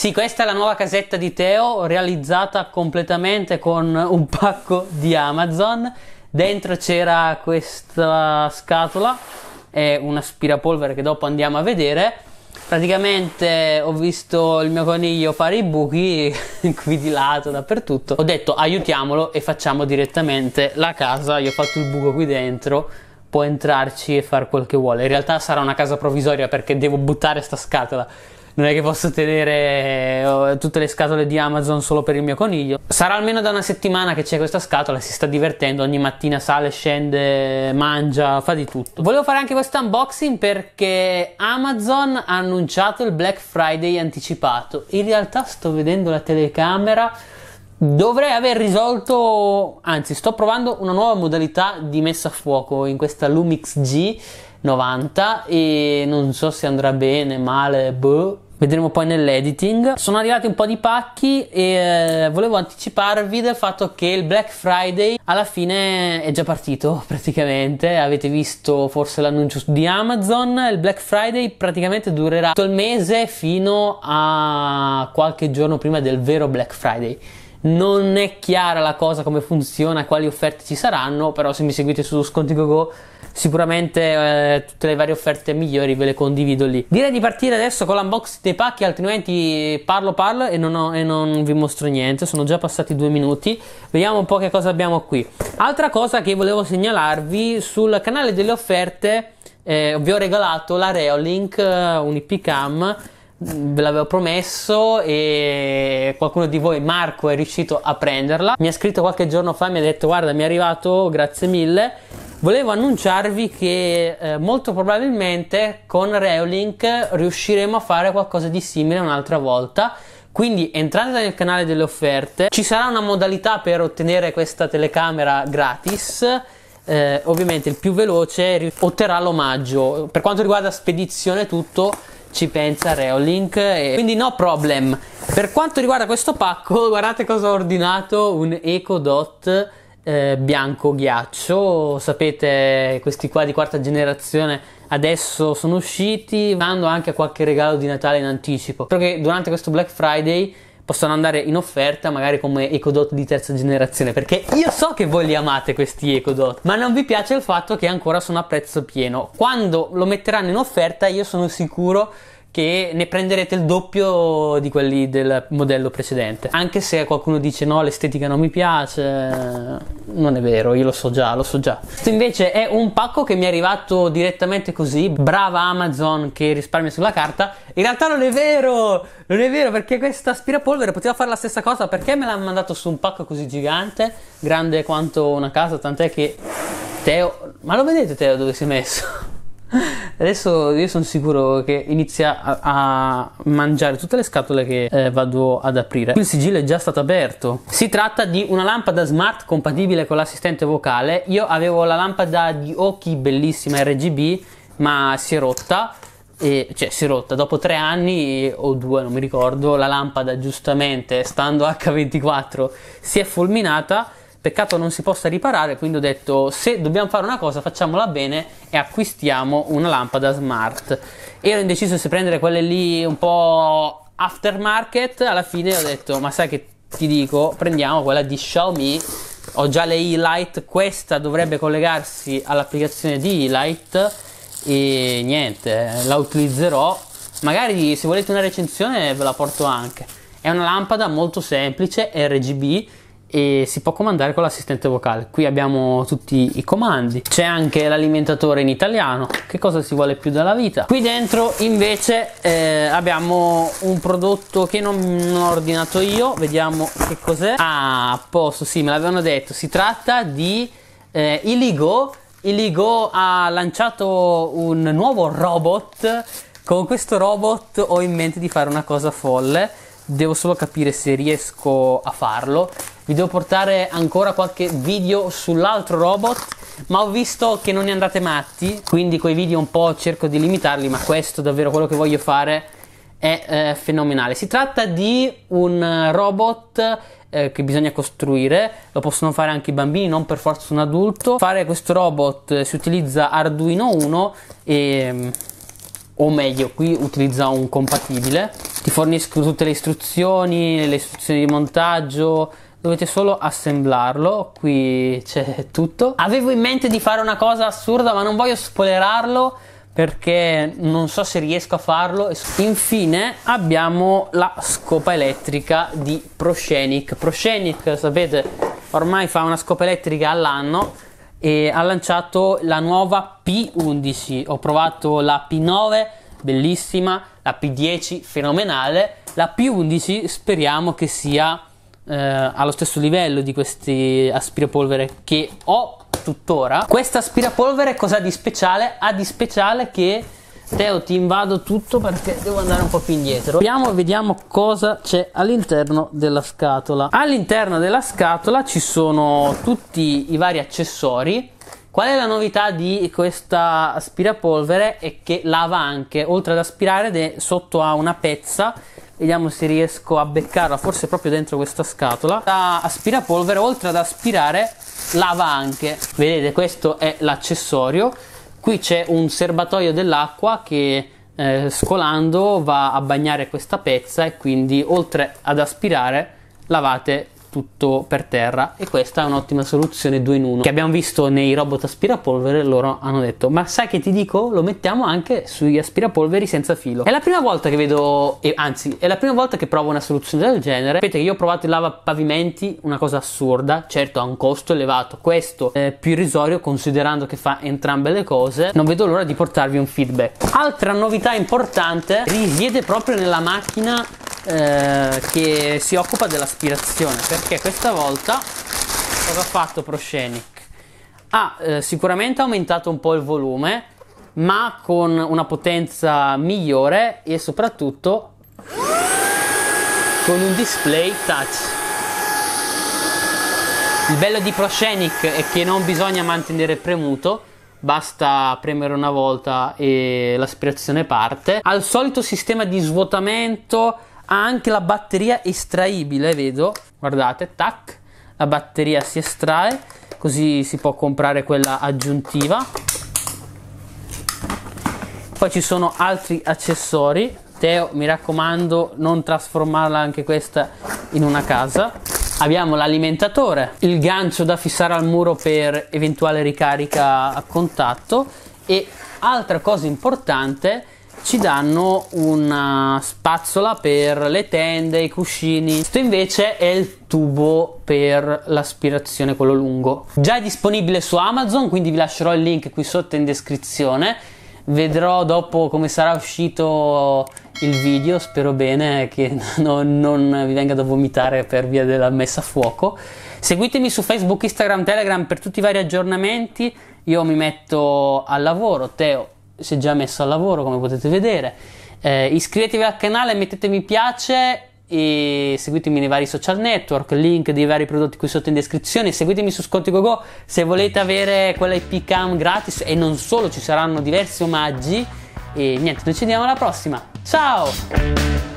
Sì, questa è la nuova casetta di Teo, realizzata completamente con un pacco di Amazon. Dentro c'era questa scatola e un aspirapolvere che dopo andiamo a vedere. Praticamente ho visto il mio coniglio fare i buchi qui di lato dappertutto. Ho detto aiutiamolo e facciamo direttamente la casa. Io ho fatto il buco qui dentro può entrarci e fare quel che vuole. In realtà sarà una casa provvisoria perché devo buttare sta scatola non è che posso tenere eh, tutte le scatole di Amazon solo per il mio coniglio. Sarà almeno da una settimana che c'è questa scatola, si sta divertendo, ogni mattina sale, scende, mangia, fa di tutto. Volevo fare anche questo unboxing perché Amazon ha annunciato il Black Friday anticipato. In realtà sto vedendo la telecamera dovrei aver risolto, anzi sto provando una nuova modalità di messa a fuoco in questa Lumix G 90 e non so se andrà bene, male, boh. Vedremo poi nell'editing. Sono arrivati un po' di pacchi e eh, volevo anticiparvi del fatto che il Black Friday alla fine è già partito praticamente. Avete visto forse l'annuncio di Amazon. Il Black Friday praticamente durerà tutto il mese fino a qualche giorno prima del vero Black Friday. Non è chiara la cosa come funziona, quali offerte ci saranno, però se mi seguite su Scontigogo sicuramente eh, tutte le varie offerte migliori ve le condivido lì. Direi di partire adesso con l'unboxing dei pacchi, altrimenti parlo parlo e non, ho, e non vi mostro niente, sono già passati due minuti. Vediamo un po' che cosa abbiamo qui. Altra cosa che volevo segnalarvi sul canale delle offerte, eh, vi ho regalato la Reolink, eh, un IPCAM ve l'avevo promesso e qualcuno di voi, Marco, è riuscito a prenderla. Mi ha scritto qualche giorno fa, mi ha detto guarda mi è arrivato, grazie mille. Volevo annunciarvi che eh, molto probabilmente con Reolink riusciremo a fare qualcosa di simile un'altra volta. Quindi entrate nel canale delle offerte, ci sarà una modalità per ottenere questa telecamera gratis. Eh, ovviamente il più veloce otterrà l'omaggio. Per quanto riguarda spedizione tutto, ci pensa Reolink e quindi no problem per quanto riguarda questo pacco guardate cosa ho ordinato un Eco Dot eh, bianco ghiaccio sapete questi qua di quarta generazione adesso sono usciti vanno anche a qualche regalo di Natale in anticipo perché durante questo Black Friday possono andare in offerta magari come EcoDot di terza generazione perché io so che voi li amate questi EcoDot ma non vi piace il fatto che ancora sono a prezzo pieno quando lo metteranno in offerta io sono sicuro che ne prenderete il doppio di quelli del modello precedente. Anche se qualcuno dice no, l'estetica non mi piace, non è vero, io lo so già, lo so già. Questo invece è un pacco che mi è arrivato direttamente così, brava Amazon che risparmia sulla carta. In realtà non è vero, non è vero perché questa aspirapolvere poteva fare la stessa cosa, perché me l'hanno mandato su un pacco così gigante, grande quanto una casa, tant'è che Teo, ma lo vedete Teo dove si è messo? Adesso io sono sicuro che inizia a, a mangiare tutte le scatole che eh, vado ad aprire. il sigillo è già stato aperto. Si tratta di una lampada smart compatibile con l'assistente vocale. Io avevo la lampada di Oki bellissima RGB, ma si è rotta. E, cioè si è rotta dopo tre anni o due non mi ricordo la lampada giustamente stando H24 si è fulminata Peccato non si possa riparare, quindi ho detto se dobbiamo fare una cosa facciamola bene e acquistiamo una lampada smart. Ero indeciso se prendere quelle lì un po' aftermarket, alla fine ho detto ma sai che ti dico, prendiamo quella di Xiaomi. Ho già le e-light, questa dovrebbe collegarsi all'applicazione di e-light e niente, la utilizzerò. Magari se volete una recensione ve la porto anche. È una lampada molto semplice, RGB, e si può comandare con l'assistente vocale. Qui abbiamo tutti i comandi, c'è anche l'alimentatore in italiano, che cosa si vuole più dalla vita. Qui dentro invece eh, abbiamo un prodotto che non, non, ho ordinato io, vediamo che cos'è. Ah, a posto, sì, me l'avevano detto, si tratta di eh, Iligo. Iligo ha lanciato un nuovo robot. Con questo robot ho in mente di fare una cosa folle. Devo solo capire se riesco a farlo vi devo portare ancora qualche video sull'altro robot ma ho visto che non ne andate matti quindi quei video un po' cerco di limitarli ma questo davvero quello che voglio fare è eh, fenomenale si tratta di un robot eh, che bisogna costruire lo possono fare anche i bambini non per forza un adulto fare questo robot eh, si utilizza Arduino 1 e o meglio qui utilizza un compatibile ti fornisco tutte le istruzioni le istruzioni di montaggio dovete solo assemblarlo, qui c'è tutto. Avevo in mente di fare una cosa assurda ma non voglio spoilerarlo perché non so se riesco a farlo. Infine abbiamo la scopa elettrica di Proscenic. Proscenic, sapete, ormai fa una scopa elettrica all'anno e ha lanciato la nuova P11. Ho provato la P9, bellissima, la P10, fenomenale. La P11 speriamo che sia eh, allo stesso livello di questi aspirapolvere che ho tuttora. Questa aspirapolvere cosa ha di speciale? Ha di speciale che Teo ti invado tutto perché devo andare un po' più indietro Andiamo, vediamo cosa c'è all'interno della scatola All'interno della scatola ci sono tutti i vari accessori Qual è la novità di questa aspirapolvere? È che lava anche Oltre ad aspirare sotto ha una pezza Vediamo se riesco a beccarla, forse proprio dentro questa scatola. La aspirapolvere, oltre ad aspirare, lava anche. Vedete, questo è l'accessorio. Qui c'è un serbatoio dell'acqua che eh, scolando va a bagnare questa pezza e quindi oltre ad aspirare lavate tutto per terra e questa è un'ottima soluzione 2 in 1 che abbiamo visto nei robot aspirapolvere loro hanno detto ma sai che ti dico lo mettiamo anche sugli aspirapolveri senza filo è la prima volta che vedo e anzi è la prima volta che provo una soluzione del genere sapete che io ho provato il lavapavimenti una cosa assurda certo ha un costo elevato questo è più irrisorio considerando che fa entrambe le cose non vedo l'ora di portarvi un feedback altra novità importante risiede proprio nella macchina eh, che si occupa dell'aspirazione perché questa volta cosa ha fatto Proscenic? Ha eh, sicuramente aumentato un po' il volume ma con una potenza migliore e soprattutto con un display touch. Il bello di Proscenic è che non bisogna mantenere premuto, basta premere una volta e l'aspirazione parte. Al solito sistema di svuotamento ha anche la batteria estraibile, vedo, guardate, tac, la batteria si estrae, così si può comprare quella aggiuntiva. Poi ci sono altri accessori, Teo mi raccomando non trasformarla anche questa in una casa. Abbiamo l'alimentatore, il gancio da fissare al muro per eventuale ricarica a contatto e altra cosa importante ci danno una spazzola per le tende, i cuscini. Questo invece è il tubo per l'aspirazione, quello lungo. Già è disponibile su Amazon, quindi vi lascerò il link qui sotto in descrizione. Vedrò dopo come sarà uscito il video, spero bene che non, non vi venga da vomitare per via della messa a fuoco. Seguitemi su Facebook, Instagram, Telegram per tutti i vari aggiornamenti. Io mi metto al lavoro, Teo si è già messo al lavoro come potete vedere. Eh, iscrivetevi al canale, mettete mi piace e seguitemi nei vari social network, link dei vari prodotti qui sotto in descrizione, seguitemi su ScontiGoGo se volete avere quella IP cam gratis e non solo, ci saranno diversi omaggi e niente, noi ci vediamo alla prossima, ciao!